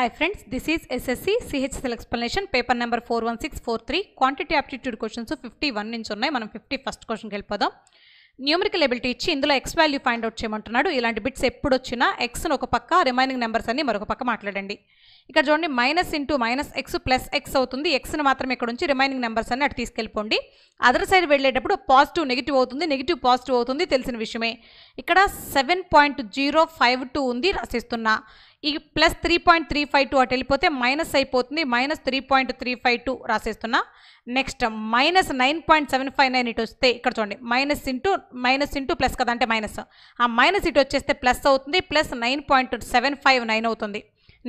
Hi friends this is SSC CHSL explanation paper number four one six four three quantity aptitude questions fifty one నుంచి ఉన్నాయి మనం fifty first క్వశ్చన్కి వెళ్ళిపోదాం numerical ability ఇచ్చి ఇందులో X value find out చేయమంటున్నాడు ఇలాంటి బిట్స్ ఎప్పుడు వచ్చినా ఎక్స్ను ఒక పక్క రిమైనింగ్ నెంబర్స్ అన్ని మరొక పక్క మాట్లాడండి ఇక్కడ చూడండి minus into minus X plus X అవుతుంది ఎక్స్ను మాత్రం ఇక్కడ నుంచి రిమైనింగ్ నెంబర్స్ అన్ని అటు తీసుకెళ్ళిపోండి అదర్ సైడ్ వెళ్ళేటప్పుడు పాజిటివ్ నెగిటివ్ అవుతుంది నెగిటివ్ పాజిటివ్ అవుతుంది తెలిసిన విషయమే ఇక్కడ seven point zero five two ఉంది రాసిస్తున్నా ఈ plus three point three five two అటు వెళ్ళిపోతే మైనస్ అయిపోతుంది minus three point three five two రాసేస్తున్నా next minus nine point seven five nine ఇటు వస్తే ఇక్కడ చూడండి minus into minus into plus కదా అంటే మైనస్ ఆ మైనస్ ఇటు వచ్చేస్తే ప్లస్ అవుతుంది plus nine point seven five nine అవుతుంది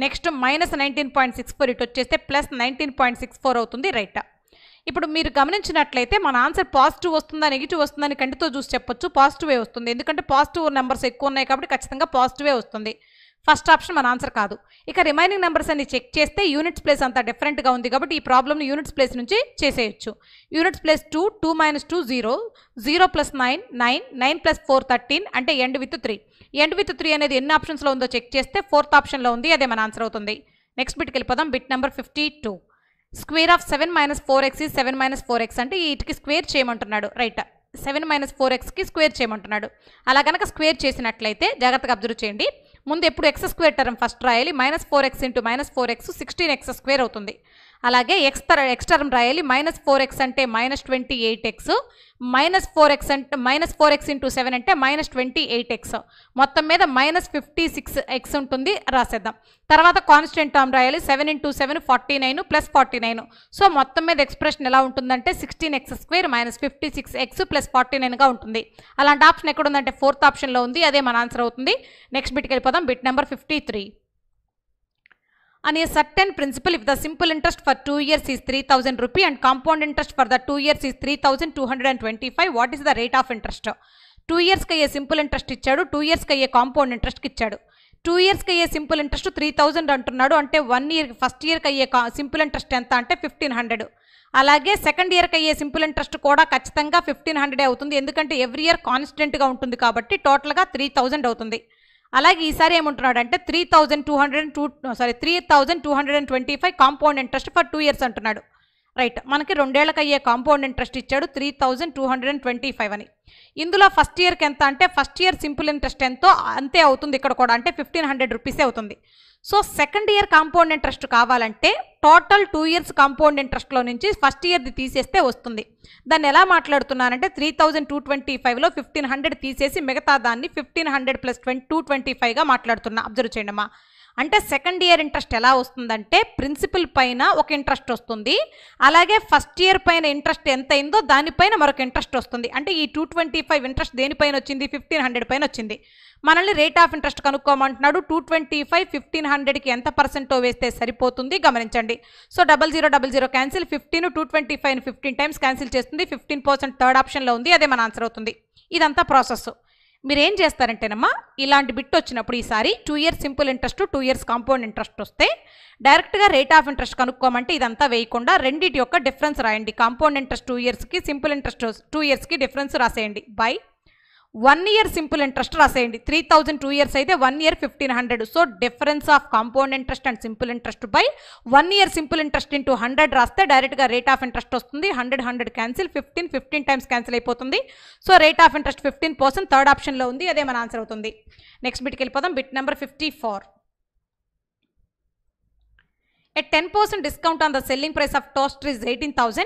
next minus nineteen point six four ఇటు వచ్చేస్తే plus nineteen point six four అవుతుంది రైట్ ఇప్పుడు మీరు గమనించినట్లయితే మన ఆన్సర్ పాజిటివ్ వస్తుందా నెగిటివ్ వస్తుందని కంటితో చూసి చెప్పొచ్చు పాజిటివే వస్తుంది ఎందుకంటే పాజిటివ్ నెంబర్స్ ఎక్కువ ఉన్నాయి కాబట్టి ఖచ్చితంగా పాజిటివే వస్తుంది ఫస్ట్ ఆప్షన్ మన ఆన్సర్ కాదు ఇక రిమైనింగ్ నెంబర్స్ అన్ని చెక్ చేస్తే యూనిట్స్ ప్లేస్ అంతా డిఫరెంట్గా ఉంది కాబట్టి ఈ ప్రాబ్లమ్ని యూనిట్స్ ప్లేస్ నుంచి చేసేయచ్చు units place two two minus two zero zero plus nine nine nine plus four thirteen అంటే end with three end with three అనేది ఎన్ని ఆప్షన్స్లో ఉందో చెక్ చేస్తే ఫోర్త్ ఆప్షన్లో ఉంది అదే మన ఆన్సర్ అవుతుంది నెక్స్ట్ బిట్కి వెళ్ళిపోదాం bit number fifty two square of seven minus four X seven minus four X అంటే వీటికి స్క్వేర్ చేయమంటున్నాడు రైట్ సెవెన్ మైనస్ ఫోర్ ఎక్స్కి స్క్వేర్ చేయమంటున్నాడు అలా కనుక స్క్వేర్ చేసినట్లయితే జాగ్రత్తగా అబ్జర్వ్ చేయండి ముందు ఎప్పుడు ఎక్స్ స్క్వేర్ టర్మ్ ఫస్ట్ రాయాలి minus four X into minus four X sixteen X square అవుతుంది అలాగే ఎక్స్ ఎక్స్టర్మ్ రాయాలి మైనస్ ఫోర్ ఎక్స్ అంటే minus twenty eight X minus four X అంటే minus four X into seven అంటే minus twenty eight X మొత్తం మీద minus fifty six X ఉంటుంది రాసేద్దాం తర్వాత కాన్స్టెంట్ టర్మ్ రాయాలి seven into seven forty nine plus forty nine so మొత్తం మీద ఎక్స్ప్రెషన్ ఎలా ఉంటుందంటే sixteen X square minus fifty six X plus forty నైన్గా ఉంటుంది అలాంటి ఆప్షన్ ఎక్కడ ఉందంటే ఫోర్త్ ఆప్షన్లో ఉంది అదే మన ఆన్సర్ అవుతుంది నెక్స్ట్ బిట్కి వెళ్ళిపోదాం బిట్ నెంబర్ ఫిఫ్టీ త్రీ అనే certain principal if the simple interest for two years is three thousand rupee and compound interest for the two years is three thousand two hundred and twenty five what is the rate of interest two ఇయర్స్కి అయ్యే simple interest ఇచ్చాడు two ఇయర్స్కి అయ్యే compound ఇంట్రెస్ట్కి ఇచ్చాడు two ఇయర్స్కి అయ్యే simple interest three thousand అంటున్నాడు అంటే వన్ ఇయర్ ఫస్ట్ ఇయర్కి అయ్యే సింపుల్ ఇంట్రెస్ట్ ఎంత అంటే ఫిఫ్టీన్ హండ్రెడ్ అలాగే సెకండ్ ఇయర్కి అయ్యే సింపుల్ ఇంట్రెస్ట్ కూడా ఖచ్చితంగా ఫిఫ్టీన్ హండ్రెడ్ అవుతుంది ఎందుకంటే ఎవ్రీ ఇయర్ కాన్స్టెంట్గా ఉంటుంది కాబట్టి టోటల్గా త్రీ థౌజండ్ అవుతుంది అలాగే ఈసారి ఏమంటున్నాడు అంటే three thousand two hundred two sorry three thousand two hundred and twenty five compound interest for two years అంటున్నాడు రైట్ మనకి రెండేళ్లకు అయ్యే కాంపౌండ్ ఇంట్రెస్ట్ ఇచ్చాడు three thousand two hundred and twenty five అని ఇందులో ఫస్ట్ ఇయర్కి ఎంత అంటే ఫస్ట్ ఇయర్ సింపుల్ ఇంట్రెస్ట్ ఎంతో అంతే అవుతుంది ఇక్కడ కూడా అంటే ఫిఫ్టీన్ హండ్రెడ్ రూపీసే అవుతుంది so second year compound interest కావాలంటే టోటల్ టూ ఇయర్స్ కాంపౌండ్ ఇంట్రెస్ట్లో నుంచి ఫస్ట్ ఇయర్ది తీసేస్తే వస్తుంది దాన్ని ఎలా మాట్లాడుతున్నానంటే త్రీ థౌజండ్ టూ ట్వంటీ ఫైవ్లో ఫిఫ్టీన్ హండ్రెడ్ తీసేసి మిగతా దాన్ని fifteen hundred plus twenty two twenty ఫైవ్గా మాట్లాడుతున్నా అబ్జర్వ్ చేయండి అమ్మా అంటే సెకండ్ ఇయర్ ఇంట్రెస్ట్ ఎలా వస్తుందంటే ప్రిన్సిపల్ పైన ఒక ఇంట్రెస్ట్ వస్తుంది అలాగే ఫస్ట్ ఇయర్ పైన ఇంట్రెస్ట్ ఎంత అయిందో దానిపైన మరొక ఇంట్రెస్ట్ వస్తుంది అంటే ఈ టూ ట్వంటీ ఫైవ్ ఇంట్రెస్ట్ దేనిపైన వచ్చింది ఫిఫ్టీన్ హండ్రెడ్ పైన వచ్చింది మనల్ని రేట్ ఆఫ్ ఇంట్రెస్ట్ కనుక్కోమంటున్నాడు టూ ట్వంటీ ఫైవ్ ఫిఫ్టీన్ హండ్రెడ్కి ఎంత పర్సెంటో వేస్తే సరిపోతుంది గమనించండి so double zero double zero cancel fifteen two twenty five fifteen times cancel చేస్తుంది ఫిఫ్టీన్ పర్సెంట్ థర్డ్ ఆప్షన్లో ఉంది అదే మన ఆన్సర్ అవుతుంది ఇదంతా ప్రాసెస్ మీరు ఏం చేస్తారంటేనమ్మా ఇలాంటి బిట్ వచ్చినప్పుడు ఈసారి two years simple interest two years compound interest వస్తే డైరెక్ట్గా రేట్ ఆఫ్ ఇంట్రెస్ట్ కనుక్కోమంటే ఇదంతా వేయకుండా రెండింటి యొక్క డిఫరెన్స్ రాయండి కాంపౌండ్ ఇంట్రెస్ట్ టూ ఇయర్స్కి సింపుల్ ఇంట్రెస్ట్ టూ ఇయర్స్కి డిఫరెన్స్ రాసేయండి by one year simple interest రాసేయండి త్రీ థౌజండ్ టూ ఇయర్స్ అయితే one year fifteen hundred so difference of compound interest and simple interest by one year simple interest into hundred రాస్తే డైరెక్ట్గా rate of interest వస్తుంది hundred hundred cancel fifteen fifteen times cancel అయిపోతుంది so rate of interest fifteen percent third ఆప్షన్లో ఉంది అదే మన answer అవుతుంది next బిట్కి వెళ్ళిపోదాం bit number fifty four At 10% discount on the selling price of toaster is 18,000.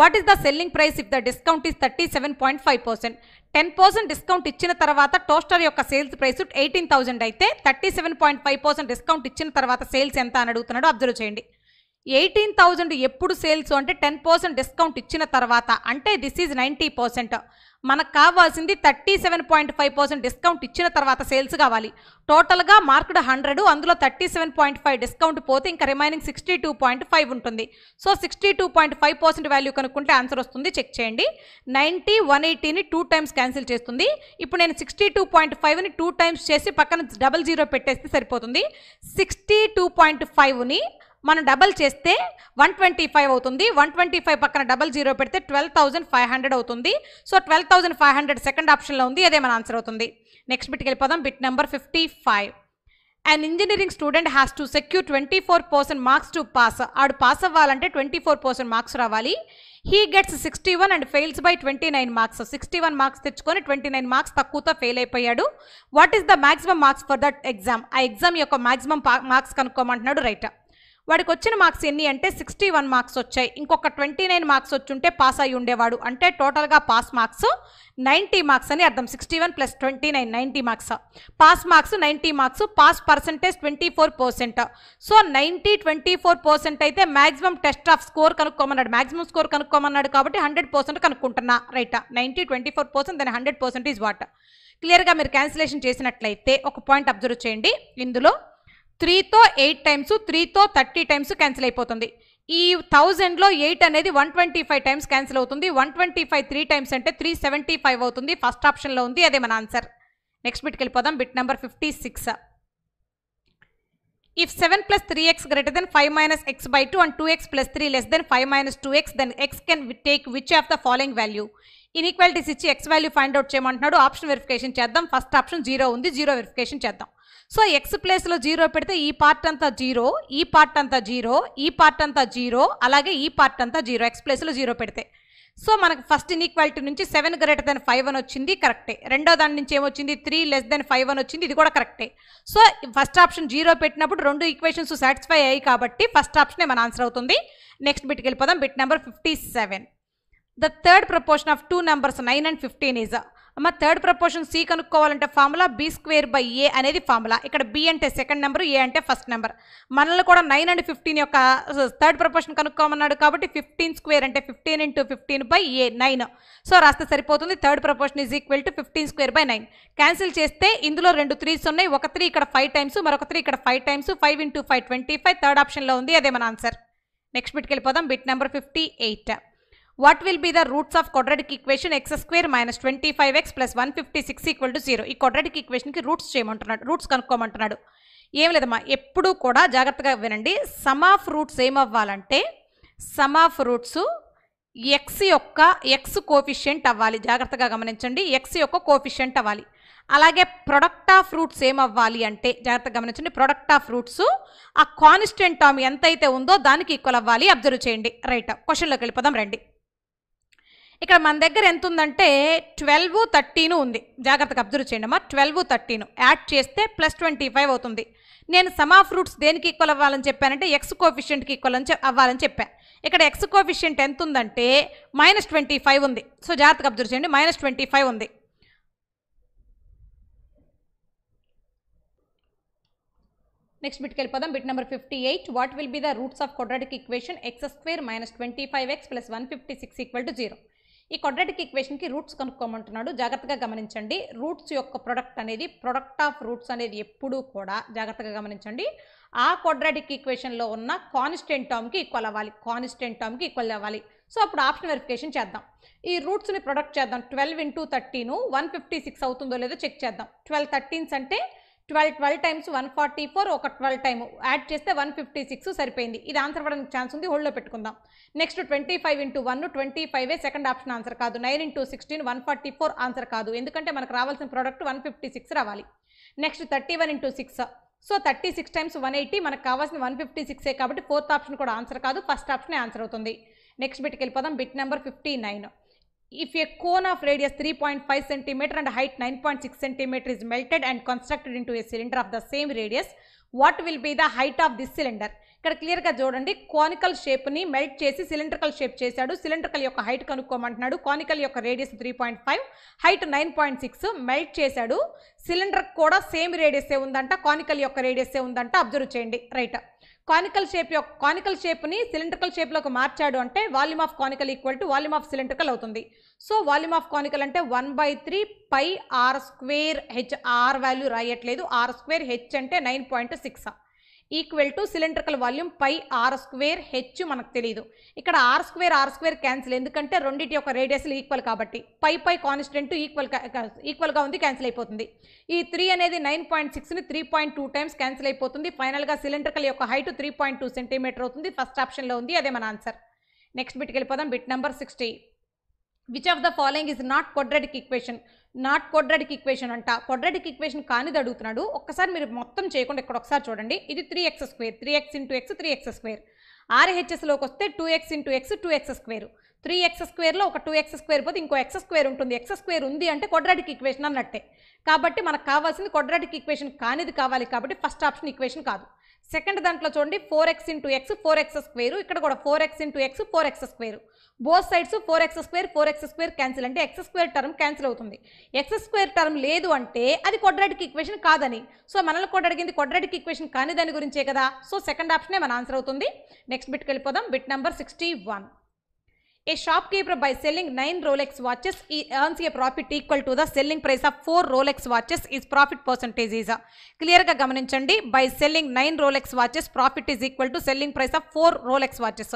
What is the selling price if the discount is 37.5%? 10% discount ఇచ్చిన తర్వాత toaster యొక్క సేల్స్ ప్రైస్ ఎయిటీన్ థౌసండ్ అయితే thirty seven point five percent discount ఇచ్చిన తర్వాత sales ఎంత అని అడుగుతున్నాడు observe చేయండి ఎయిటీన్ థౌసండ్ ఎప్పుడు సేల్స్ అంటే టెన్ పర్సెంట్ డిస్కౌంట్ ఇచ్చిన తర్వాత అంటే దిస్ ఈజ్ నైంటీ పర్సెంట్ మనకు కావాల్సింది thirty seven point five percent discount ఇచ్చిన తర్వాత సేల్స్ కావాలి టోటల్గా మార్క్డ్ హండ్రెడ్ అందులో thirty seven point five discount పోతే ఇంకా remaining sixty two point five ఉంటుంది so sixty two point five percent value కనుక్కుంటే ఆన్సర్ వస్తుంది చెక్ చేయండి నైంటీ వన్ ఎయిటీని టూ టైమ్స్ క్యాన్సిల్ చేస్తుంది ఇప్పుడు నేను సిక్స్టీ టూ పాయింట్ ఫైవ్ని టూ టైమ్స్ చేసి పక్కన డబల్ జీరో పెట్టేస్తే సరిపోతుంది సిక్స్టీ టూ పాయింట్ ఫైవ్ని మనం డబల్ చేస్తే వన్ ట్వంటీ ఫైవ్ అవుతుంది వన్ ట్వంటీ ఫైవ్ పక్కన డబల్ జీరో పెడితే ట్వెల్వ్ థౌసండ్ ఫైవ్ హండ్రెడ్ అవుతుంది so twelve thousand five hundred second ఆప్షన్లో ఉంది అదే మన ఆన్సర్ అవుతుంది నెక్స్ట్ బిట్కి వెళ్ళిపోదాం bit number fifty five and engineering student has to secure twenty four percent marks to pass ఆడు పాస్ అవ్వాలంటే ట్వంటీ ఫోర్ పర్సెంట్ మార్క్స్ రావాలి he gets sixty one and fails by twenty nine marks sixty one marks తెచ్చుకొని twenty nine marks తక్కువతో fail అయిపోయాడు what is the maximum marks for that exam ఆ exam యొక్క maximum marks కనుక్కోమంటున్నాడు రైటర్ వాడికి వచ్చిన మార్క్స్ ఎన్ని అంటే సిక్స్టీ వన్ మార్క్స్ వచ్చాయి ఇంకొక ట్వంటీ నైన్ మార్క్స్ వచ్చి ఉంటే పాస్ అయి ఉండేవాడు అంటే టోటల్గా పాస్ మార్క్స్ నైంటీ మార్క్స్ అని అర్థం sixty one plus twenty nine ninety marks pass marks ninety marks pass percentage twenty four percent so ninety twenty four percent అయితే మ్యాక్సిమం టెస్ట్ ఆఫ్ స్కోర్ కనుక్కోమన్నాడు మ్యాక్సిమం స్కోర్ కనుక్కోమన్నాడు కాబట్టి hundred percent కనుక్కుంటున్నా రైటా ninety twenty four percent దాని hundred percent is what క్లియర్గా మీరు cancellation చేసినట్లయితే ఒక పాయింట్ అబ్జర్వ్ చేయండి ఇందులో త్రీతో ఎయిట్ టైమ్స్ త్రీతో థర్టీ టైమ్స్ క్యాన్సిల్ అయిపోతుంది ఈ థౌజండ్లో ఎయిట్ అనేది one twenty five times cancel అవుతుంది one twenty five three times అంటే త్రీ సెవెంటీ ఫైవ్ అవుతుంది ఫస్ట్ ఆప్షన్లో ఉంది అదే మన ఆన్సర్ నెక్స్ట్ బిట్కి వెళ్ళిపోదాం bit number fifty six if seven plus three x greater than five minus x by two and two x plus three less than five minus two x then x can take which of the following value inequalities ఇచ్చి x value find out చేయమంటున్నాడు option verification చేద్దాం first option zero ఉంది zero verification చేద్దాం so x ప్లేస్లో zero పెడితే ఈ part అంతా zero ఈ పార్ట్ అంతా జీరో ఈ పార్ట్ అంతా జీరో అలాగే ఈ పార్ట్ అంతా జీరో ఎక్స్ ప్లేస్లో జీరో పెడితే సో మనకు ఫస్ట్ ఇన్ఈక్వాలిటీ నుంచి సెవెన్ గ్రేటర్ దెన్ ఫైవ్ అని వచ్చింది కరెక్టే రెండో దాని నుంచి ఏమొచ్చింది త్రీ లెస్ దెన్ ఫైవ్ అని వచ్చింది ఇది కూడా కరెక్టే సో ఫస్ట్ ఆప్షన్ జీరో పెట్టినప్పుడు రెండు ఈక్వేషన్స్ సాటిస్ఫై అయ్యాయి కాబట్టి ఫస్ట్ ఆప్షనే మన ఆన్సర్ అవుతుంది నెక్స్ట్ బిట్కి వెళ్ళిపోదాం bit number fifty seven the third proportion of two numbers nine and fifteen is అమ్మ థర్డ్ ప్రపోర్షన్ సి కనుక్కోవాలంటే formula b square by a అనేది ఫార్ములా ఇక్కడ బి అంటే సెకండ్ నెంబర్ ఏ అంటే ఫస్ట్ నెంబర్ మనల్ని కూడా నైన్ అండ్ ఫిఫ్టీన్ యొక్క third uh, proportion కనుక్కోమన్నాడు కాబట్టి ఫిఫ్టీన్ స్క్వేర్ అంటే fifteen into fifteen by a nine so రాస్తే సరిపోతుంది third proportion is equal to fifteen square by nine cancel చేస్తే ఇందులో రెండు త్రీస్ ఉన్నాయి ఒక త్రీ ఇక్కడ ఫైవ్ టైమ్స్ మరొక త్రీ ఇక్కడ five times five into five twenty five third ఆప్షన్లో ఉంది అదే మన ఆన్సర్ నెక్స్ట్ బిట్కి వెళ్ళిపోదాం bit number fifty eight what will be the roots of quadratic equation x square minus twenty five x plus one fifty six equal to zero ఈ quadratic ఈక్వేషన్కి roots చేయమంటున్నాడు roots కనుక్కోమంటున్నాడు ఏం లేదమ్మా ఎప్పుడూ కూడా జాగ్రత్తగా వినండి సమ్ ఆఫ్ రూట్స్ ఏమవ్వాలంటే సమ్ ఆఫ్ రూట్స్ ఎక్స్ యొక్క ఎక్స్ కోఫిషియంట్ అవ్వాలి జాగ్రత్తగా గమనించండి ఎక్స్ యొక్క కోఫిషియంట్ అవ్వాలి అలాగే ప్రొడక్ట్ ఆఫ్ రూట్స్ ఏమవ్వాలి అంటే జాగ్రత్తగా గమనించండి ప్రొడక్ట్ ఆఫ్ రూట్స్ ఆ కాన్స్టెంట్ టామ్ ఎంతైతే ఉందో దానికి ఈక్వల్ అవ్వాలి అబ్జర్వ్ చేయండి రైట్ క్వశ్చన్లోకి వెళ్ళిపోదాం రండి ఇక్కడ మన దగ్గర ఎంత ఉందంటే ట్వెల్వ్ థర్టీను ఉంది జాగ్రత్తగా అబ్జర్వ్ చేయండి అమ్మా ట్వెల్వ్ థర్టీను యాడ్ చేస్తే ప్లస్ ట్వంటీ ఫైవ్ అవుతుంది నేను సమా ఫ్రూట్స్ దేనికి ఈక్వల్ అవ్వాలని చెప్పానంటే ఎక్స్ కోఫిషియంట్కి ఈక్వల్ అని అవ్వాలని చెప్పాను ఇక్కడ ఎక్స్ కోఫిషియంట్ ఎంత ఉందంటే మైనస్ ట్వంటీ ఫైవ్ ఉంది సో జాగ్రత్తగా అబ్జర్వ్ చేయండి మైనస్ ట్వంటీ ఫైవ్ ఉంది నెక్స్ట్ బిట్కి వెళ్ళిపోదాం bit number fifty eight what will be the roots of quadratic equation x square minus twenty five x plus one fifty six equal to zero ఈ quadratic ఈక్వేషన్కి roots కనుక్కోమంటున్నాడు జాగ్రత్తగా గమనించండి roots యొక్క product అనేది ప్రొడక్ట్ ఆఫ్ రూట్స్ అనేది ఎప్పుడూ కూడా జాగ్రత్తగా గమనించండి ఆ క్వాడ్రాటిక్ ఈక్వేషన్లో ఉన్న కాన్స్టెంట్ టర్మ్కి ఈక్వల్ అవ్వాలి కాన్స్టెంట్ టర్మ్కి ఈక్వల్ అవ్వాలి సో అప్పుడు ఆప్షన్ వెరిఫికేషన్ చేద్దాం ఈ రూట్స్ని ప్రొడక్ట్ చేద్దాం ట్వెల్వ్ ఇంటూ థర్టీను వన్ ఫిఫ్టీ సిక్స్ అవుతుందో లేదో చెక్ చేద్దాం ట్వెల్వ్ థర్టీన్స్ అంటే twelve twelve times one forty four ఒక ట్వెల్వ్ టైమ్ యాడ్ చేస్తే వన్ ఫిఫ్టీ సిక్స్ సరిపోయింది ఇది ఆన్సర్ అవ్వడానికి ఛాన్స్ ఉంది హోల్డ్లో పెట్టుకుందాం next twenty five into one twenty five second option answer కాదు nine into sixteen one forty four answer కాదు ఎందుకంటే మనకు రావాల్సిన ప్రోడక్ట్ వన్ ఫిఫ్టీ సిక్స్ రావాలి next thirty one into six so thirty six times one eighty మనకు కావాల్సిన one fifty సిక్సే కాబట్టి ఫోర్త్ ఆప్షన్ కూడా ఆన్సర్ కాదు ఫస్ట్ ఆప్షనే ఆన్సర్ అవుతుంది నెక్స్ట్ బిట్కి వెళ్ళిపోదాం bit number fifty nine if a cone If a cone of radius 3.5 centimeter and height 9.6 centimeter is melted and constructed into a cylinder of the same radius what will be the height of this cylinder ఇక్కడ క్లియర్గా చూడండి conical షేప్ని melt చేసి cylindrical shape చేశాడు cylindrical యొక్క height కనుక్కోమంటున్నాడు conical యొక్క radius three point five height nine point six melt చేశాడు సిలిండర్ కూడా సేమ్ రేడియసే ఉందంట కానికల్ యొక్క రేడియసే ఉందంట అబ్జర్వ్ చేయండి రైట్ కానికల్ షేప్ యొక్క కానికల్ షేప్ని సిలిండ్రికల్ షేప్లోకి మార్చాడు అంటే volume of conical equal to volume of cylindrical అవుతుంది సో వాల్యూమ్ ఆఫ్ కానికల్ అంటే one by three pi r square h r value రాయట్లేదు ఆర్ స్క్వేర్ హెచ్ అంటే nine point six equal to cylindrical volume pi r square h మనకు తెలియదు ఇక్కడ r square r square cancel ఎందుకంటే రెండింటి యొక్క రేడియస్లు equal కాబట్టి పై పై కాన్స్టెంట్ ఈక్వల్ ఈక్వల్గా ఉంది క్యాన్సిల్ అయిపోతుంది ఈ త్రీ అనేది నైన్ పాయింట్ సిక్స్ని three point two times cancel అయిపోతుంది ఫైనల్గా సిలిండ్రికల్ యొక్క height three point two centimeter అవుతుంది ఫస్ట్ ఆప్షన్లో ఉంది అదే మన ఆన్సర్ నెక్స్ట్ బిట్కి వెళ్ళిపోదాం bit number sixty which of the following is not quadratic equation not quadratic equation అంట క్వాడ్రాటిక్ ఈక్వేషన్ కానిది అడుగుతున్నాడు ఒక్కసారి మీరు మొత్తం చేయకుండా ఇక్కడ ఒకసారి చూడండి ఇది three x square three x into x three x square ఆర్హెచ్ఎస్లోకి వస్తే two x into x two x square three x స్క్వేర్లో ఒక టూ ఎక్స్ స్క్వేర్ పోతే ఇంకో ఎక్స్ స్క్వేర్ ఉంటుంది ఎక్స్ స్క్వేర్ ఉంది అంటే క్వాడ్రాటిక్ ఈక్వేషన్ అన్నట్టే కాబట్టి మనకు కావాల్సింది క్వాడ్రాటిక్ ఈక్వేషన్ కానిది కావాలి కాబట్టి ఫస్ట్ ఆప్షన్ ఈక్వేషన్ కాదు సెకండ్ దాంట్లో చూడండి four X into x four x square ఇక్కడ కూడా four X into x four x square both sides four x square four x square cancel అంటే ఎక్స్ స్క్వేర్ టర్మ్ క్యాన్సిల్ అవుతుంది x square term లేదు అంటే అది కొడ్రాటిక్ equation కాదని so మనల్ని కూడా అడిగింది కొడ్రాటిక్ ఈక్వేషన్ కానీ దాని గురించే కదా సో సెకండ్ ఆప్షనే మన ఆన్సర్ అవుతుంది నెక్స్ట్ బిట్కి వెళ్ళిపోదాం bit number sixty one a shop A shopkeeper by selling 9 Rolex watches earns a profit equal to the selling price of 4 Rolex watches. His profit percentage is క్లియర్గా గమనించండి by selling nine Rolex watches profit is equal to selling price of four Rolex watches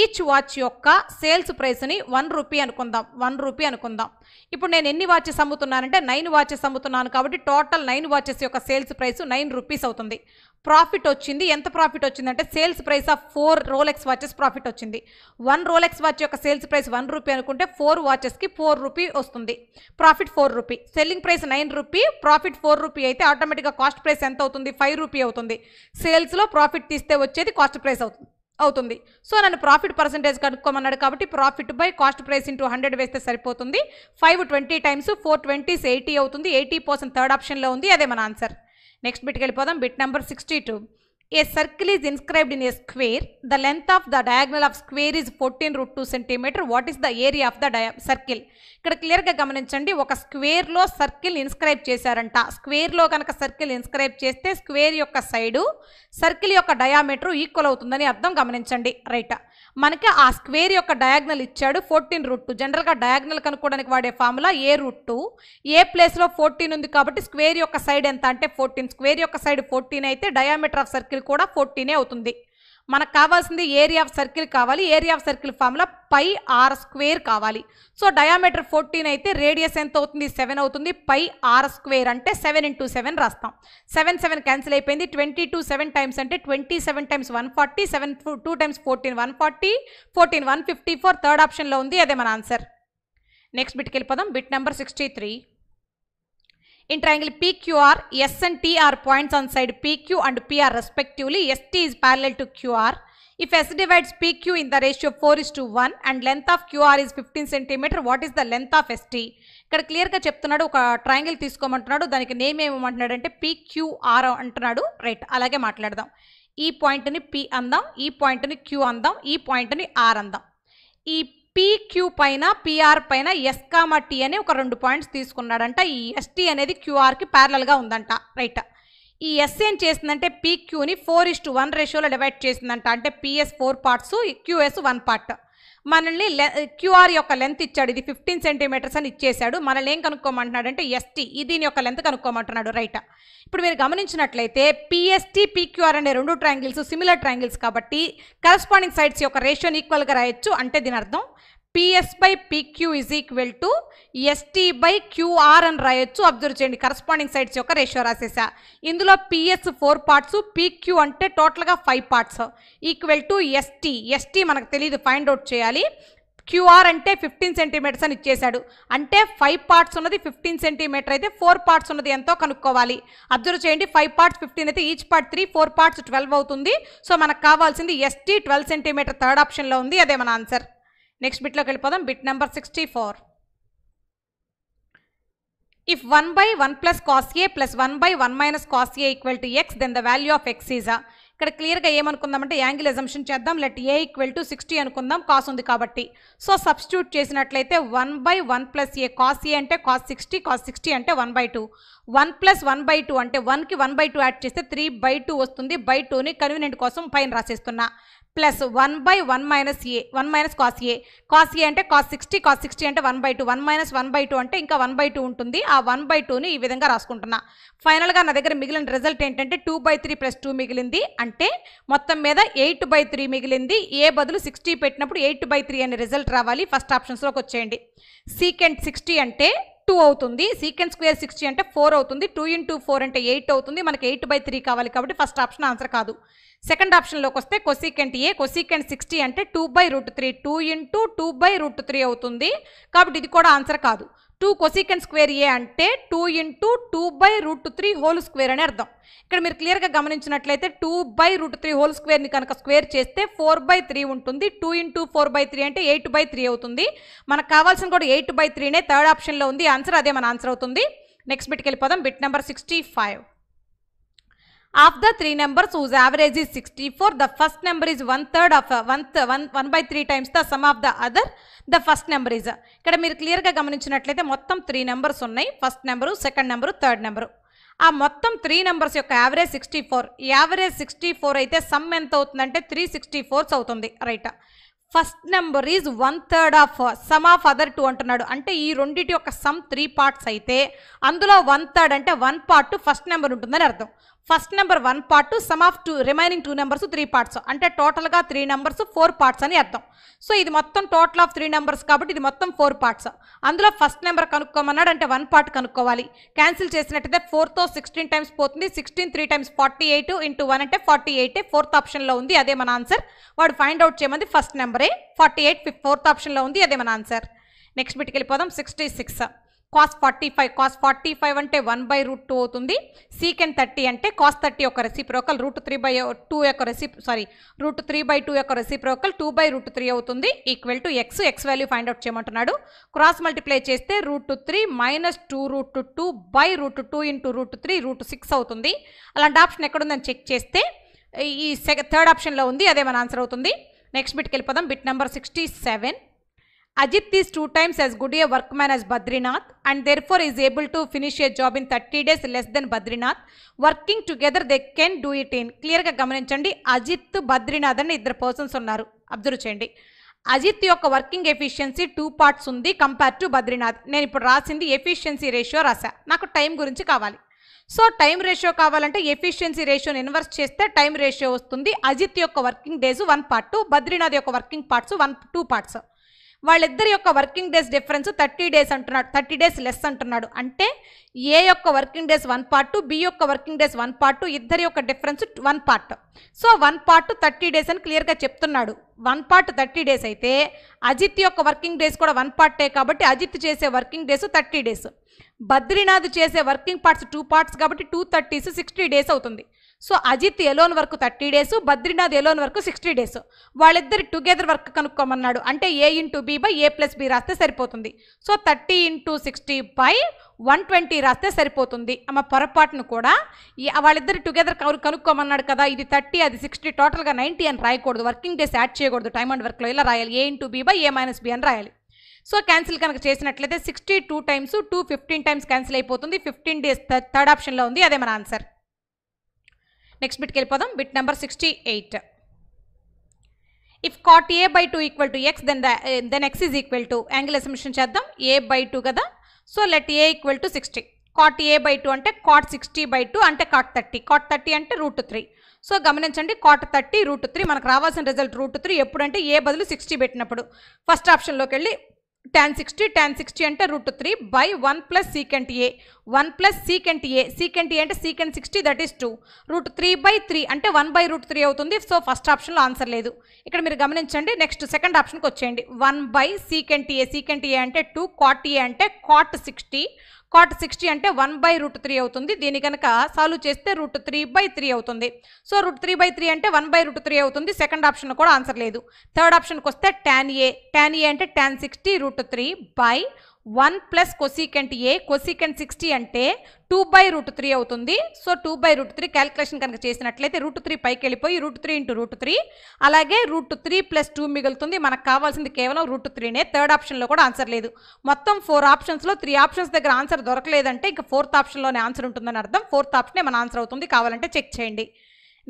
each watch యొక్క sales ప్రైస్ని one rupee అనుకుందాం one rupee అనుకుందాం ఇప్పుడు నేను ఎన్ని watches అమ్ముతున్నానంటే nine watches అమ్ముతున్నాను కాబట్టి టోటల్ నైన్ వాచెస్ యొక్క సేల్స్ ప్రైస్ నైన్ రూపీస్ అవుతుంది ప్రాఫిట్ వచ్చింది ఎంత ప్రాఫిట్ వచ్చిందంటే sales price of four Rolex watches profit వచ్చింది వన్ రోలెక్స్ వాచ్ యొక్క సేల్స్ ప్రైస్ వన్ రూపీ అనుకుంటే ఫోర్ వాచెస్కి ఫోర్ రూపీ వస్తుంది profit four rupee selling price nine rupee profit four rupee అయితే ఆటోమేటిక్గా కాస్ట్ ప్రైస్ ఎంత అవుతుంది ఫైవ్ రూపీ అవుతుంది సేల్స్లో ప్రాఫిట్ తీస్తే వచ్చేది కాస్ట్ ప్రైస్ అవుతుంది అవుతుంది సో నన్ను ప్రాఫిట్ పర్సంటేజ్ కనుక్కోమన్నాడు కాబట్టి profit by cost price into hundred వేస్తే సరిపోతుంది five twenty times four twenties eighty అవుతుంది ఎయిటీ పర్సెంట్ థర్డ్ ఆప్షన్లో ఉంది అదే మన ఆన్సర్ నెక్స్ట్ బిట్కి వెళ్ళిపోదాం bit number sixty two circle circle inscribed in a square the length of the diagonal of square square fourteen root two centimeter what What the area of the డయా circle ఇక్కడ క్లియర్గా గమనించండి ఒక స్క్వేర్లో circle inscribe చేశారంట స్క్వేర్లో కనుక circle inscribe చేస్తే square యొక్క సైడు సర్కిల్ యొక్క డయామీటర్ ఈక్వల్ అవుతుందని అర్థం గమనించండి రైట్ మనకి ఆ స్క్వేర్ యొక్క డయాగ్నల్ ఇచ్చాడు ఫోర్టీన్ రూట్ టూ జనరల్గా డయాగ్నల్ కనుక్కోవడానికి వాడే formula a root two a ప్లేస్లో ఫోర్టీన్ ఉంది కాబట్టి స్క్వేర్ యొక్క సైడ్ ఎంత అంటే ఫోర్టీన్ స్క్వేర్ యొక్క సైడ్ ఫోర్టీన్ అయితే డయామీటర్ ఆఫ్ సర్కిల్ సర్కిల్ కూడా ఫోర్టీనే అవుతుంది మనకు కావాల్సింది ఏరియా ఆఫ్ సర్కిల్ కావాలి area of circle formula pi r square కావాలి సో డయామీటర్ ఫోర్టీన్ అయితే రేడియస్ ఎంత అవుతుంది సెవెన్ అవుతుంది పై ఆర్ స్క్వేర్ అంటే సెవెన్ ఇంటూ సెవెన్ రాస్తాం సెవెన్ సెవెన్ క్యాన్సిల్ అయిపోయింది ట్వంటీ టూ సెవెన్ టైమ్స్ అంటే twenty seven times one forty seven two times fourteen one forty fourteen one fifty four third ఆప్షన్లో ఉంది అదే మన ఆన్సర్ నెక్స్ట్ బిట్కి వెళ్ళిపోదాం bit number sixty three In triangle PQR, S and T are points on side PQ and PR respectively. ST is parallel to QR. If S divides PQ in the ratio 4 is to 1 and length of QR is 15 cm, what is the length of ST? ఇక్కడ క్లియర్గా చెప్తున్నాడు ఒక triangle తీసుకోమంటున్నాడు దానికి name ఏమంటున్నాడు అంటే PQR అంటున్నాడు right అలాగే మాట్లాడదాం ఈ పాయింట్ని పి అందాం ఈ పాయింట్ని క్యూ అందాం ఈ పాయింట్ని ఆర్ అందాం ఈ పీక్యూ పైన పిఆర్ పైన టీ అని ఒక రెండు పాయింట్స్ తీసుకున్నాడంట ఈ ఎస్టీ అనేది క్యూఆర్కి ప్యారలల్గా ఉందంట రైట్ ఈ ఎస్ ఏం చేసిందంటే పీక్యూని ఫోర్ ఇస్ టు వన్ రేషియోలో డివైడ్ చేసిందంట అంటే PS four parts QS one part మనల్ని క్యూఆర్ యొక్క లెంత్ ఇచ్చాడు ఇది ఫిఫ్టీన్ సెంటీమీటర్స్ అని ఇచ్చేశాడు మనల్ని ఏం కనుక్కోమంటున్నాడు అంటే ఎస్టీ దీని యొక్క లెంత్ కనుక్కోమంటున్నాడు రైట్ ఇప్పుడు మీరు గమనించినట్లయితే పిఎస్టీ పీక్యూఆర్ అనే రెండు ట్రాంగిల్స్ సిమిలర్ ట్రాంగిల్స్ కాబట్టి కరస్పాండింగ్ సైడ్స్ యొక్క రేషియోని ఈక్వల్గా రాయొచ్చు అంటే దీని అర్థం PS by PQ is equal to ST by QR అని రాయొచ్చు అబ్జర్వ్ చేయండి కరస్పాండింగ్ సైడ్స్ యొక్క రేషియో రాసేసా ఇందులో పిఎస్ ఫోర్ పార్ట్స్ పిక్యూ అంటే టోటల్గా five parts equal to ST ST మనకు తెలియదు ఫైండ్ అవుట్ చేయాలి క్యూఆర్ అంటే ఫిఫ్టీన్ సెంటీమీటర్స్ అని ఇచ్చేశాడు అంటే ఫైవ్ పార్ట్స్ ఉన్నది ఫిఫ్టీన్ సెంటీమీటర్ అయితే ఫోర్ పార్ట్స్ ఉన్నది ఎంతో కనుక్కోవాలి అబ్జర్వ్ చేయండి ఫైవ్ పార్ట్స్ ఫిఫ్టీన్ అయితే each part three four parts twelve అవుతుంది సో మనకు కావాల్సింది ఎస్టీ ట్వెల్వ్ సెంటీమీటర్ థర్డ్ ఆప్షన్లో ఉంది అదే మన ఆన్సర్ నెక్స్ట్ బిట్లోకి వెళ్ళిపోదాం bit number sixty four if one by one plus cos a plus one by one minus cos a equal to x then the value of x is a ఇక్కడ క్లియర్గా ఏమనుకుందామంటే angle assumption చేద్దాం let a equal to sixty అనుకుందాం cos ఉంది కాబట్టి so substitute చేసినట్లయితే one by one plus a cos a అంటే cos sixty cos sixty అంటే one by two one plus one by two అంటే వన్కి వన్ బై టూ యాడ్ చేస్తే three by two వస్తుంది బై టూని కన్వీనియంట్ కోసం పైన రాసేస్తున్నా plus one by one minus a one minus cos a cos a అంటే కాస్ సిక్స్టీ కాస్ సిక్స్టీ అంటే one by two one minus one by two అంటే ఇంకా వన్ బై టూ ఉంటుంది ఆ వన్ బై టూని ఈ విధంగా రాసుకుంటున్నా ఫైనల్గా నా దగ్గర మిగిలిన రిజల్ట్ ఏంటంటే two by three plus two మిగిలింది అంటే మొత్తం మీద ఎయిట్ బై త్రీ మిగిలింది ఏ బదులు సిక్స్టీ పెట్టినప్పుడు ఎయిట్ బై త్రీ అనే రిజల్ట్ రావాలి ఫస్ట్ ఆప్షన్స్లోకి వచ్చేయండి సీకెంట్ సిక్స్టీ అంటే టూ అవుతుంది సీకెండ్ స్క్వేర్ సిక్స్టీ అంటే ఫోర్ అవుతుంది టూ ఇన్ టూ ఫోర్ అంటే ఎయిట్ అవుతుంది మనకి ఎయిట్ బై త్రీ కావాలి కాబట్టి ఫస్ట్ ఆప్షన్ ఆన్సర్ కాదు సెకండ్ ఆప్షన్లోకి వస్తే కొసీకెంట్ ఏ కొసీకెంట్ సిక్స్టీ అంటే two by root three two into two by root three అవుతుంది కాబట్టి ఇది కూడా ఆన్సర్ కాదు టూ కొసికెన్ స్క్వేర్ ఏ అంటే two into two by root three whole square అని అర్థం ఇక్కడ మీరు క్లియర్గా గమనించినట్లయితే two by root three whole స్క్వేర్ని కనుక స్క్వేర్ చేస్తే ఫోర్ బై త్రీ ఉంటుంది two into four by three అంటే ఎయిట్ బై త్రీ అవుతుంది మనకు కావాల్సిన కూడా ఎయిట్ బై త్రీనే థర్డ్ ఆప్షన్లో ఉంది ఆన్సర్ అదే మన ఆన్సర్ అవుతుంది నెక్స్ట్ బిట్కి వెళ్ళిపోదాం bit number sixty five of the three numbers whose average is sixty four the first number is one third of one one one by three times the sum of the other the first number is ఇక్కడ మీరు క్లియర్గా గమనించినట్లయితే మొత్తం three numbers ఉన్నాయి first number second number third number ఆ మొత్తం three numbers యొక్క average sixty four average sixty four అయితే సమ్ ఎంత అవుతుందంటే త్రీ సిక్స్టీ ఫోర్స్ అవుతుంది right first number is one third of sum of other two అంటున్నాడు అంటే ఈ రెండింటి యొక్క సమ్ త్రీ పార్ట్స్ అయితే అందులో వన్ థర్డ్ అంటే వన్ పార్ట్ ఫస్ట్ నెంబర్ ఉంటుందని అర్థం first number one part sum of two remaining two numbers three parts అంటే టోటల్గా త్రీ నెంబర్స్ ఫోర్ పార్ట్స్ అని అర్థం సో ఇది మొత్తం టోటల్ ఆఫ్ త్రీ నెంబర్స్ కాబట్టి ఇది మొత్తం ఫోర్ పార్ట్స్ అందులో ఫస్ట్ నెంబర్ కనుక్కోమన్నాడు అంటే వన్ పార్ట్ కనుక్కోవాలి క్యాన్సిల్ చేసినట్టయితే ఫోర్తో సిక్స్టీన్ టైమ్స్ పోతుంది sixteen three times forty eight into one అంటే ఫార్టీ ఎయిట్ ఫోర్త్ ఆప్షన్లో ఉంది అదే మన ఆన్సర్ వాడు ఫైండ్ అవుట్ చేయమంది ఫస్ట్ నెంబరే ఫార్టీ ఎయిట్ ఫోర్త్ ఆప్షన్లో ఉంది అదే మన ఆన్సర్ నెక్స్ట్ బిట్కి వెళ్ళిపోదాం sixty six cos forty five cos forty five అంటే వన్ బై రూట్ టూ అవుతుంది సీకెన్ థర్టీ అంటే కాస్ థర్టీ యొక్క reciprocal root three by two యొక్క recip sorry root three by two యొక్క reciprocal two by root three అవుతుంది equal to x x value find out చేయమంటున్నాడు cross multiply చేస్తే root three minus two root two by root two into root three root six అవుతుంది అలాంటి option ఎక్కడుందని check చేస్తే ఈ second third ఆప్షన్లో ఉంది అదే మన ఆన్సర్ అవుతుంది నెక్స్ట్ బిట్కి వెళ్ళిపోదాం bit number sixty seven Ajit Ajit is two times as good a workman as Badrinath and therefore is able to finish a job in thirty days less than Badrinath working together they can do it in క్లియర్గా గమనించండి అజిత్ బద్రీనాథ్ అని ఇద్దరు persons ఉన్నారు observe చేయండి అజిత్ యొక్క working efficiency two parts ఉంది compare to Badrinath నేను ఇప్పుడు రాసింది ఎఫిషియన్సీ రేషియో రాశా నాకు టైం గురించి కావాలి సో టైం రేషియో కావాలంటే ఎఫిషియన్సీ రేషియోని ఇన్వర్స్ చేస్తే టైం రేషియో వస్తుంది అజిత్ యొక్క working days one part two Badrinath యొక్క working parts one two parts వాళ్ళిద్దరి యొక్క working days difference thirty days అంటున్నాడు థర్టీ డేస్ లెస్ అంటున్నాడు అంటే ఏ యొక్క working days one part B యొక్క వర్కింగ్ డేస్ వన్ పార్ట్ ఇద్దరి యొక్క difference one part so one part thirty days అని క్లియర్గా చెప్తున్నాడు వన్ పార్ట్ థర్టీ డేస్ అయితే అజిత్ యొక్క వర్కింగ్ డేస్ కూడా వన్ పార్టే కాబట్టి అజిత్ చేసే working days thirty days Badrinath చేసే వర్కింగ్ పార్ట్స్ టూ పార్ట్స్ కాబట్టి టూ థర్టీస్ సిక్స్టీ డేస్ అవుతుంది సో అజిత్ ఎలోన్ వరకు థర్టీ డేస్ బద్రీనాథ్ ఎలోన్ వరకు సిక్స్టీ డేస్ వాళ్ళిద్దరు టుగెదర్ వర్క్ కనుక్కోమన్నాడు అంటే a into b by a plus b రాస్తే సరిపోతుంది so thirty into sixty by one twenty రాస్తే సరిపోతుంది అమ్మ పొరపాటును కూడా వాళ్ళిద్దరు టుగెదర్ కనుక్కోమన్నాడు కదా ఇది థర్టీ అది సిక్స్టీ టోటల్గా నైంటీ అని రాయకూడదు వర్కింగ్ డేస్ యాడ్ చేయకూడదు టైమ్ అండ్ వర్క్లో ఇలా రాయాలి a into b by a minus b అని రాయాలి సో క్యాన్సిల్ కనుక చేసినట్లయితే sixty two times two fifteen times cancel అయిపోతుంది ఫిఫ్టీన్ డేస్ థర్డ్ ఆప్షన్లో ఉంది అదే మన ఆన్సర్ నెక్స్ట్ బిట్కి వెళ్ళిపోదాం bit number sixty eight if cot a by two equal to x then the then x is equal to angle assumption చేద్దాం a by two కదా so let a equal to sixty cot a by two అంటే cot sixty by two అంటే cot thirty cot thirty అంటే root three so గమనించండి cot thirty root three మనకు రావాల్సిన result root three ఎప్పుడంటే ఏ బదులు sixty పెట్టినప్పుడు ఫస్ట్ ఆప్షన్లోకి వెళ్ళి టెన్ సిక్స్టీ టెన్ సిక్స్టీ అంటే root three by one plus secant a one plus secant a secant a అంటే secant sixty that is two root three by three అంటే one by root three అవుతుంది so first ఆప్షన్లో answer లేదు ఇక్కడ మీరు గమనించండి next second ఆప్షన్కి వచ్చేయండి one by secant a secant a అంటే టూ కాట్ ఏ అంటే కాట్ సిక్స్టీ కాట్ సిక్స్టీ అంటే వన్ బై రూట్ త్రీ అవుతుంది దీని కనుక సాల్వ్ చేస్తే రూట్ త్రీ బై త్రీ అవుతుంది so root three by three అంటే వన్ బై రూట్ త్రీ అవుతుంది సెకండ్ ఆప్షన్ కూడా ఆన్సర్ లేదు థర్డ్ ఆప్షన్కి వస్తే ట్యాన్ ఏ ట్యాన్ ఏ అంటే tan sixty root three by one plus cosecant a cosecant sixty అంటే two by root three అవుతుంది so two by root three calculation కనుక చేసినట్లయితే రూట్ త్రీ పైకి వెళ్ళిపోయి root three into root three అలాగే root three plus two మిగులుతుంది మనకు కావాల్సింది కేవలం రూట్ త్రీనే థర్డ్ ఆప్షన్లో కూడా ఆన్సర్ లేదు మొత్తం ఫోర్ ఆప్షన్స్లో త్రీ ఆప్షన్స్ దగ్గర ఆన్సర్ దొరకలేదంటే ఇంకా ఫోర్త్ ఆప్షన్లోనే ఆన్సర్ ఉంటుందని అర్థం ఫోర్త్ ఆప్షనే మన ఆన్సర్ అవుతుంది కావాలంటే చెక్ చేయండి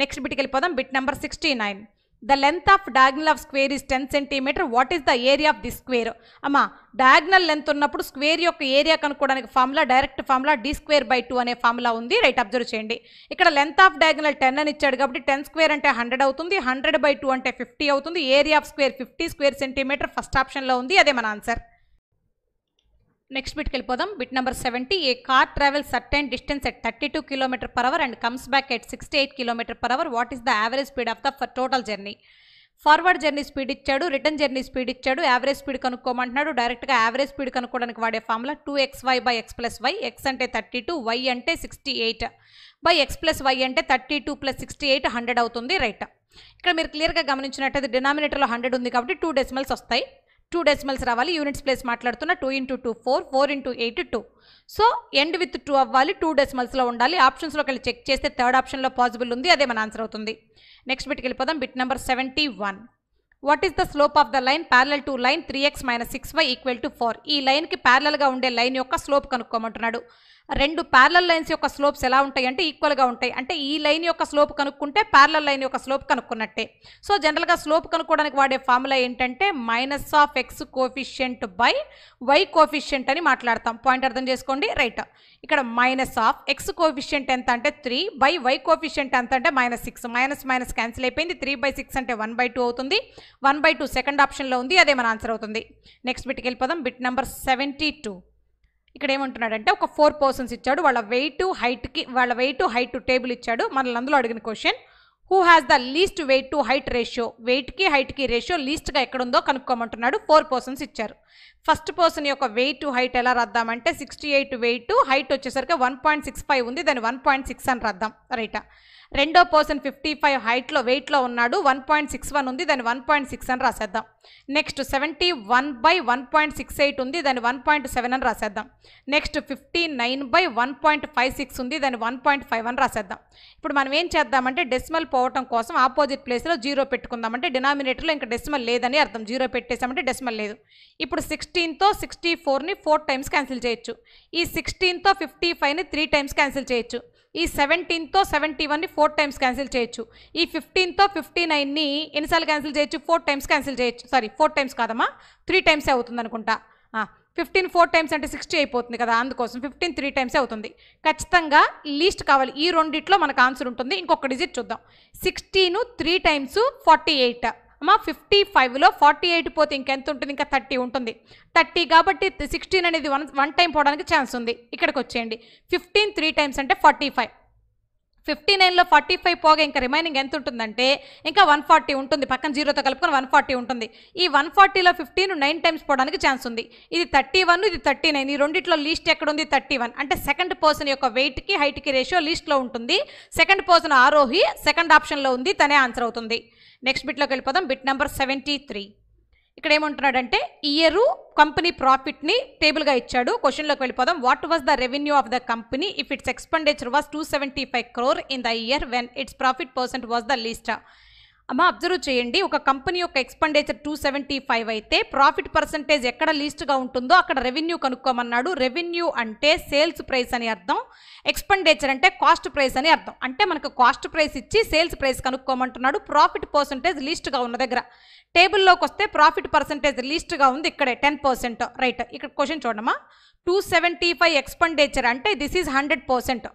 నెక్స్ట్ బిట్కి వెళ్ళిపోదాం bit number sixty nine the length of diagonal of square is ten centimeter what is the area of the square అమ్మా డయాగ్నల్ లెంత్ ఉన్నప్పుడు స్క్వేర్ యొక్క ఏరియా కనుక్కోవడానికి formula direct formula D square by two అనే formula ఉంది right observe చేయండి ఇక్కడ length of diagonal ten అని ఇచ్చాడు కాబట్టి టెన్ స్క్వేర్ అంటే హండ్రెడ్ అవుతుంది హండ్రెడ్ బై టూ అంటే ఫిఫ్టీ అవుతుంది area of square fifty square centimetre first ఆప్షన్లో ఉంది అదే మన ఆన్సర్ నెక్స్ట్ బిట్కి వెళ్ళిపోదాం bit number seventy a car travel certain distance at thirty two kilometer per hour and comes back at sixty eight kilometer per hour what is the average speed of the total journey forward journey speed ఇచ్చాడు return journey speed ఇచ్చాడు average speed కనుక్కోమంటున్నాడు డైరెక్ట్గా average speed కనుక్కోవడానికి వాడే formula two X Y by X plus Y X అంటే thirty two why అంటే sixty eight by X plus Y అంటే thirty two plus sixty eight hundred అవుతుంది right ఇక్కడ మీరు క్లియర్గా గమనించినట్టయితే డినామినేటర్లో హండ్రెడ్ ఉంది కాబట్టి టూ డెసిమల్స్ వస్తాయి టూ డెసిమల్స్ రావాలి యూనిట్స్ ప్లేస్ మాట్లాడుతున్న two into two four four into eight two so end with two అవ్వాలి టూ డెసిమల్స్లో ఉండాలి ఆప్షన్స్లోకి వెళ్ళి చెక్ చేస్తే థర్డ్ ఆప్షన్లో పాసిబుల్ ఉంది అదే మన ఆన్సర్ అవుతుంది నెక్స్ట్ బిట్కి వెళ్ళిపోదాం bit number seventy one what is the slope of the line parallel to line three X minus six Y equal to four ఈ లైన్కి ప్యారల్గా ఉండే లైన్ యొక్క స్లోప్ కనుక్కోమంటున్నాడు రెండు ప్యారలల్ లైన్స్ యొక్క స్లోప్స్ ఎలా ఉంటాయి అంటే ఈక్వల్గా ఉంటాయి అంటే ఈ లైన్ యొక్క స్లోప్ కనుక్కుంటే ప్యారలల్ లైన్ యొక్క స్లోప్ కనుక్కున్నట్టే సో జనరల్గా స్లోప్ కనుక్కోవడానికి వాడే ఫార్ములా ఏంటంటే minus of X coefficient by Y coefficient అని మాట్లాడతాం పాయింట్ అర్థం చేసుకోండి రైట్ ఇక్కడ మైనస్ ఆఫ్ ఎక్స్ కోఫిషియంట్ ఎంత అంటే త్రీ బై వై కోఫిషియంట్ ఎంత అంటే minus six minus minus cancel అయిపోయింది త్రీ బై సిక్స్ అంటే వన్ బై టూ అవుతుంది వన్ బై టూ సెకండ్ ఆప్షన్లో ఉంది అదే మన ఆన్సర్ అవుతుంది నెక్స్ట్ బిట్కి వెళ్ళిపోదాం బిట్ నెంబర్ సెవెంటీ టూ ఇక్కడ ఏమంటున్నాడంటే ఒక ఫోర్ పర్సన్స్ ఇచ్చాడు వాళ్ళ వెయిట్ హైట్కి వాళ్ళ వెయిట్ హైట్ టేబుల్ ఇచ్చాడు మనల్ని అందులో అడిగిన question who has the least weight to height ratio వెయిట్కి హైట్కి రేషియో లీస్ట్గా ఎక్కడుందో కనుక్కోమంటున్నాడు ఫోర్ పర్సన్స్ ఇచ్చారు ఫస్ట్ పర్సన్ యొక్క వెయిట్ టు హైట్ ఎలా రాద్దామంటే సిక్స్టీ ఎయిట్ వెయిట్ హైట్ వచ్చేసరికి వన్ పాయింట్ సిక్స్ ఫైవ్ ఉంది దాన్ని వన్ పాయింట్ సిక్స్ అని రాద్దాం రైటా రెండో పర్సన్ ఫిఫ్టీ ఫైవ్ హైట్లో వెయిట్లో ఉన్నాడు వన్ పాయింట్ సిక్స్ వన్ ఉంది దాన్ని వన్ పాయింట్ సిక్స్ అని రాసేద్దాం next seventy one by one point six eight ఉంది దాన్ని వన్ పాయింట్ సెవెన్ అని రాసేద్దాం next fifty nine by one point five six ఉంది దాన్ని వన్ పాయింట్ ఫైవ్ అని రాసేద్దాం ఇప్పుడు మనం ఏం చేద్దామంటే డెసిమల్ పోవటం కోసం ఆపోజిట్ ప్లేస్లో జీరో పెట్టుకుందామంటే డినామినేటర్లో ఇంకా డెసిమల్ లేదని అర్థం జీరో పెట్టేసామంటే డెసిమల్ లేదు ఇప్పుడు సిక్స్టీన్తో సిక్స్టీ ఫోర్ని ఫోర్ టైమ్స్ క్యాన్సిల్ చేయొచ్చు ఈ సిక్స్టీన్తో ఫిఫ్టీ ఫైవ్ని త్రీ టైమ్స్ క్యాన్సిల్ చేయొచ్చు ఈ సెవెంటీన్తో సెవెంటీ వన్ని ఫోర్ టైమ్స్ క్యాన్సిల్ చేయొచ్చు ఈ ఫిఫ్టీన్తో ఫిఫ్టీ నైన్ని ఎన్నిసార్లు క్యాన్సిల్ చేయొచ్చు ఫోర్ టైమ్స్ క్యాన్సిల్ చేయొచ్చు సారీ ఫోర్ టైమ్స్ కాదమ్మా త్రీ టైమ్సే అవుతుంది అనుకుంటా ఫిఫ్టీన్ ఫోర్ టైమ్స్ అంటే సిక్స్టీ అయిపోతుంది కదా అందుకోసం ఫిఫ్టీన్ త్రీ టైమ్స్ అవుతుంది ఖచ్చితంగా లీస్ట్ కావాలి ఈ రెండిట్లో మనకు ఆన్సర్ ఉంటుంది ఇంకొక డిజిట్ చూద్దాం sixteen three times forty eight అమ్మా ఫిఫ్టీ ఫైవ్లో ఫార్టీ ఎయిట్ పోతే ఇంకెంత ఉంటుంది ఇంకా థర్టీ ఉంటుంది థర్టీ కాబట్టి సిక్స్టీన్ అనేది వన్ వన్ టైం పోవడానికి ఛాన్స్ ఉంది ఇక్కడికి వచ్చేయండి ఫిఫ్టీన్ త్రీ టైమ్స్ అంటే ఫార్టీ ఫైవ్ ఫిఫ్టీ నైన్లో ఫార్టీ ఫైవ్ పోగా ఇంకా రిమైనింగ్ ఎంత ఉంటుందంటే ఇంకా వన్ ఫార్టీ ఉంటుంది పక్కన జీరోతో కలుపుకొని వన్ ఫార్టీ ఉంటుంది ఈ వన్ ఫార్టీలో ఫిఫ్టీన్ నైన్ టైమ్స్ పోవడానికి ఛాన్స్ ఉంది ఇది థర్టీ వన్ ఇది థర్టీ నైన్ ఈ రెండిట్లో లీస్ట్ ఎక్కడ ఉంది థర్టీ వన్ అంటే సెకండ్ పర్సన్ యొక్క వెయిట్కి హైట్కి రేషియో లీస్ట్లో ఉంటుంది సెకండ్ పర్సన్ ఆరోహి సెకండ్ ఆప్షన్లో ఉంది తనే ఆన్సర్ అవుతుంది నెక్స్ట్ బిట్లోకి వెళ్ళిపోదాం బిట్ నెంబర్ సెవెంటీ త్రీ ఇక్కడ ఏమంటున్నాడంటే ఇయరు కంపెనీ ప్రాఫిట్ని టేబుల్గా ఇచ్చాడు క్వశ్చన్లోకి వెళ్ళిపోదాం what was the revenue of the company if its expenditure was two seventy five crore in the year when its profit percent was the లీస్టా అమ్మా observe చేయండి ఒక company యొక్క expenditure two seventy five అయితే profit percentage ఎక్కడ లీస్ట్గా ఉంటుందో అక్కడ రెవెన్యూ కనుక్కోమన్నాడు రెవెన్యూ అంటే సేల్స్ ప్రైస్ అని అర్థం ఎక్స్పెండిచర్ అంటే కాస్ట్ ప్రైస్ అని అర్థం అంటే మనకు కాస్ట్ ప్రైస్ ఇచ్చి సేల్స్ ప్రైస్ కనుక్కోమంటున్నాడు ప్రాఫిట్ పర్సంటేజ్ లీస్ట్గా ఉన్న దగ్గర టేబుల్లోకి వస్తే ప్రాఫిట్ పర్సంటేజ్ లీస్ట్గా ఉంది ఇక్కడే టెన్ పర్సెంట్ రైట్ ఇక్కడ క్వశ్చన్ చూడమ్మా టూ సెవెంటీ ఫైవ్ ఎక్స్పెండిచర్ అంటే this is hundred percent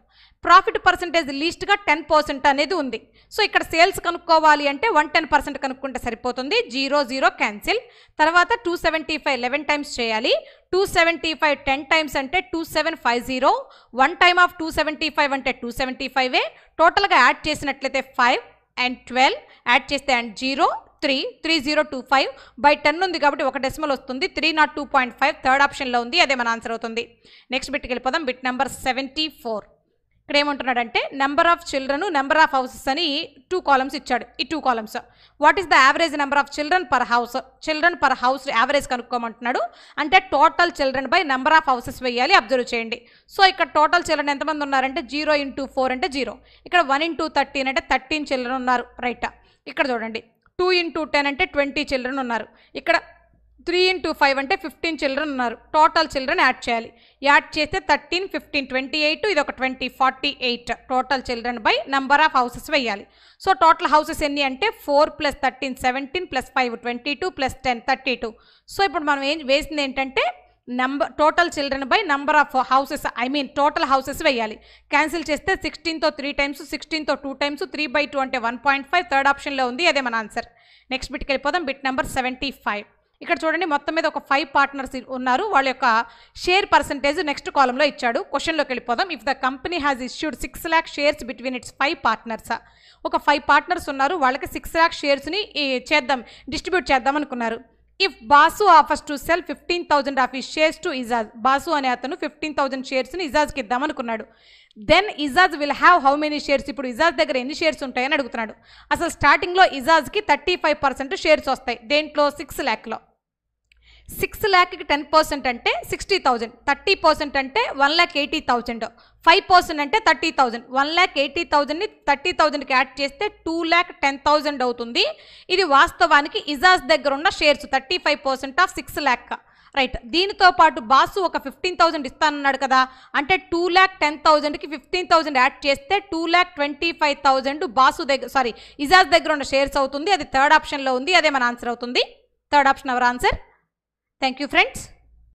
profit percentage లీస్ట్గా టెన్ పర్సెంట్ అనేది ఉంది సో ఇక్కడ సేల్స్ కనుక్కోవాలి అంటే వన్ టెన్ పర్సెంట్ కనుక్కుంటే సరిపోతుంది జీరో జీరో క్యాన్సిల్ తర్వాత two seventy five eleven times చేయాలి two seventy five ten times అంటే two seven five zero one time of two seventy five అంటే టూ సెవెంటీ ఫైవే టోటల్గా యాడ్ చేసినట్లయితే ఫైవ్ అండ్ ట్వెల్వ్ యాడ్ చేస్తే and zero three three zero two five by ten ఉంది కాబట్టి ఒక decimal వస్తుంది three naught two point five third ఆప్షన్లో ఉంది అదే మన ఆన్సర్ అవుతుంది నెక్స్ట్ బిట్కి వెళ్ళిపోదాం బిట్ నెంబర్ సెవెంటీ ఫోర్ ఇక్కడ ఏమంటున్నాడంటే number of children number of houses అని టూ కాలమ్స్ ఇచ్చాడు ఈ two columns what is the average number of children per house children per house average కనుక్కోమంటున్నాడు అంటే total children by number of houses వేయాలి observe చేయండి so ఇక్కడ total children ఎంతమంది ఉన్నారంటే జీరో ఇంటూ ఫోర్ అంటే జీరో ఇక్కడ వన్ ఇంటూ థర్టీన్ అంటే థర్టీన్ చిల్డ్రన్ ఉన్నారు రైట్ ఇక్కడ చూడండి టూ ఇంటూ టెన్ అంటే ట్వంటీ చిల్డ్రన్ ఉన్నారు ఇక్కడ త్రీ ఇంటూ ఫైవ్ అంటే ఫిఫ్టీన్ చిల్డ్రన్ ఉన్నారు టోటల్ చిల్డ్రన్ యాడ్ చేయాలి యాడ్ చేస్తే థర్టీన్ ఫిఫ్టీన్ ట్వంటీ ఎయిట్ ఇది ఒక twenty forty eight total children by number of houses వేయాలి సో టోటల్ హౌసెస్ ఎన్ని అంటే four plus thirteen seventeen plus five twenty two plus ten thirty two so ఇప్పుడు మనం ఏం వేసింది ఏంటంటే number total children by number of houses I mean total houses వేయాలి cancel చేస్తే సిక్స్టీన్తో three times సిక్స్టీన్తో two times three by two అంటే one point five third ఆప్షన్లో ఉంది అదే మన ఆన్సర్ నెక్స్ట్ బిట్కి వెళ్ళిపోదాం బిట్ నెంబర్ సెవెంటీ ఫైవ్ ఇక్కడ చూడండి మొత్తం మీద ఒక ఫైవ్ పార్ట్నర్స్ ఉన్నారు వాళ్ళ యొక్క షేర్ పర్సంటేజ్ నెక్స్ట్ కాలంలో ఇచ్చాడు క్వశ్చన్లోకి వెళ్ళిపోదాం if the company has issued six lakh shares between its five partners ఒక ఫైవ్ పార్ట్నర్స్ ఉన్నారు వాళ్ళకి సిక్స్ ల్యాక్ షేర్స్ని చేద్దాం డిస్ట్రిబ్యూట్ చేద్దాం అనుకున్నారు if Basu offers to sell fifteen thousand of ఈ షేర్స్ టు ఇజాజ్ బాసు అనే అతను ఫిఫ్టీన్ థౌజండ్ షేర్స్ని ఇజాజ్కి ఇద్దామనుకున్నాడు then Ijaz will have how many shares ఇప్పుడు ఇజాజ్ దగ్గర ఎన్ని షేర్స్ ఉంటాయని అడుగుతున్నాడు అసలు స్టార్టింగ్లో ఇజాజ్కి థర్టీ ఫైవ్ పర్సెంట్ షేర్స్ వస్తాయి దేంట్లో సిక్స్ ల్యాక్లో సిక్స్ ల్యాక్కి టెన్ పర్సెంట్ అంటే సిక్స్టీ థౌజండ్ థర్టీ పర్సెంట్ అంటే one lakh eighty thousand five percent అంటే thirty thousand one lakh eighty థౌజండ్ని థర్టీ థౌజండ్కి యాడ్ చేస్తే టూ ల్యాక్ టెన్ థౌజండ్ అవుతుంది ఇది వాస్తవానికి ఇజాజ్ దగ్గర ఉన్న shares thirty five percent of six lakh right దీనితో పాటు బాసు ఒక ఫిఫ్టీన్ థౌజండ్ ఇస్తానన్నాడు కదా అంటే టూ ల్యాక్ టెన్ థౌజండ్కి ఫిఫ్టీన్ థౌజండ్ యాడ్ చేస్తే two lakh twenty five thousand boss దగ్గర సారీ ఇజాజ్ దగ్గర ఉన్న షేర్స్ అవుతుంది అది థర్డ్ ఆప్షన్లో ఉంది అదే మన ఆన్సర్ అవుతుంది third option our answer Thank you friends.